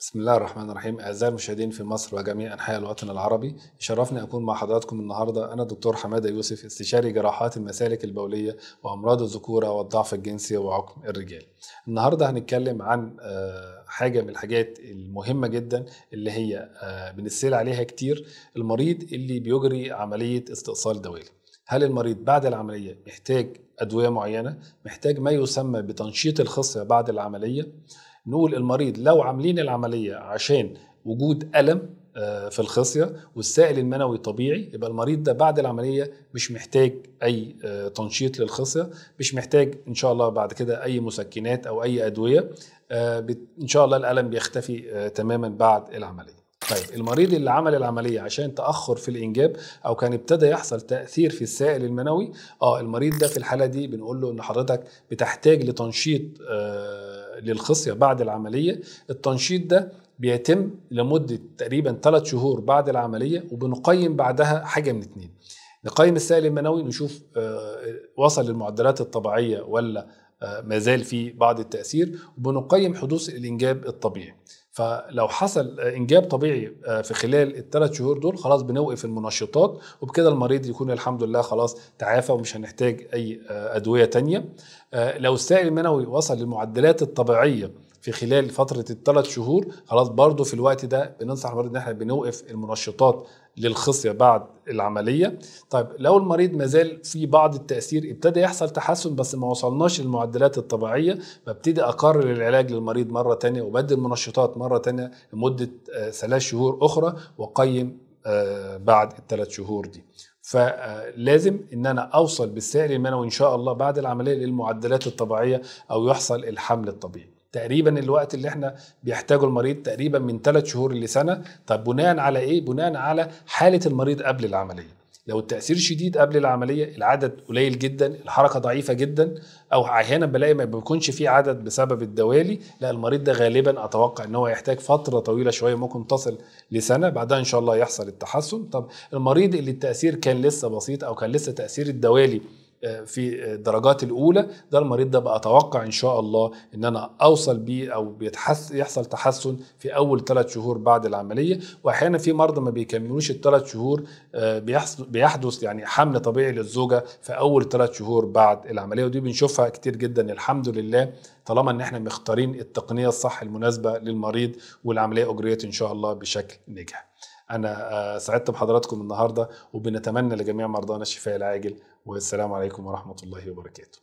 بسم الله الرحمن الرحيم أعزائي المشاهدين في مصر وجميع أنحاء الوطن العربي يشرفني أكون مع حضراتكم النهاردة أنا دكتور حمادة يوسف استشاري جراحات المسالك البولية وأمراض الذكورة والضعف الجنسي وعقم الرجال النهاردة هنتكلم عن آه، حاجة من الحاجات المهمة جدا اللي هي آه، بنسال عليها كتير المريض اللي بيجري عملية استئصال دوالي هل المريض بعد العملية محتاج أدوية معينة محتاج ما يسمى بتنشيط الخصية بعد العملية نقول المريض لو عاملين العمليه عشان وجود الم آه، في الخصيه والسائل المنوي طبيعي يبقى المريض ده بعد العمليه مش محتاج اي آه، تنشيط للخصيه مش محتاج ان شاء الله بعد كده اي مسكنات او اي ادويه آه، ان شاء الله الالم بيختفي تماما بعد العمليه طيب المريض اللي عمل العملية عشان تأخر في الإنجاب أو كان ابتدى يحصل تأثير في السائل المنوي اه المريض ده في الحالة دي بنقول له إن حضرتك بتحتاج لتنشيط آه للخصيه بعد العمليه التنشيط ده بيتم لمده تقريبا ثلاث شهور بعد العمليه وبنقيم بعدها حاجه من اتنين نقيم السائل المنوي نشوف آه، وصل للمعدلات الطبيعيه ولا آه، ما زال في بعض التاثير وبنقيم حدوث الانجاب الطبيعي فلو حصل انجاب طبيعي آه، في خلال الثلاث شهور دول خلاص بنوقف المنشطات وبكده المريض يكون الحمد لله خلاص تعافى ومش هنحتاج اي آه، ادويه تانية آه، لو السائل المنوي وصل للمعدلات الطبيعيه في خلال فتره الثلاث شهور خلاص برضو في الوقت ده بننصح المريض ان احنا بنوقف المنشطات للخصيه بعد العمليه طيب لو المريض مازال في بعض التاثير ابتدى يحصل تحسن بس ما وصلناش للمعدلات الطبيعيه ببتدي اقرر العلاج للمريض مره تانية وبدل المنشطات مره تانية لمده آه، ثلاث شهور اخرى واقيم آه، بعد الثلاث شهور دي فلازم آه، ان انا اوصل بالسائل المنوي ان شاء الله بعد العمليه للمعدلات الطبيعيه او يحصل الحمل الطبيعي تقريبا الوقت اللي احنا بيحتاجه المريض تقريبا من ثلاث شهور لسنه طب بناء على ايه بناء على حاله المريض قبل العمليه لو التاثير شديد قبل العمليه العدد قليل جدا الحركه ضعيفه جدا او احيانا بلاقي ما بيكونش في عدد بسبب الدوالي لا المريض ده غالبا اتوقع ان هو يحتاج فتره طويله شويه ممكن تصل لسنه بعدها ان شاء الله يحصل التحسن طب المريض اللي التاثير كان لسه بسيط او كان لسه تاثير الدوالي آه، في الدرجات الاولى ده المريض ده بقى اتوقع ان شاء الله ان انا اوصل بيه او بيتحس يحصل تحسن في اول ثلاث شهور بعد العمليه واحيانا في مرضى ما بيكملوش الثلاث شهور آه، بيحدث يعني حمل طبيعي للزوجه في اول ثلاث شهور بعد العمليه ودي بنشوفها كتير جدا الحمد لله طالما ان احنا مختارين التقنيه الصح المناسبه للمريض والعمليه اجريت ان شاء الله بشكل ناجح انا آه، سعدت بحضراتكم النهارده وبنتمنى لجميع مرضانا الشفاء العاجل والسلام عليكم ورحمه الله وبركاته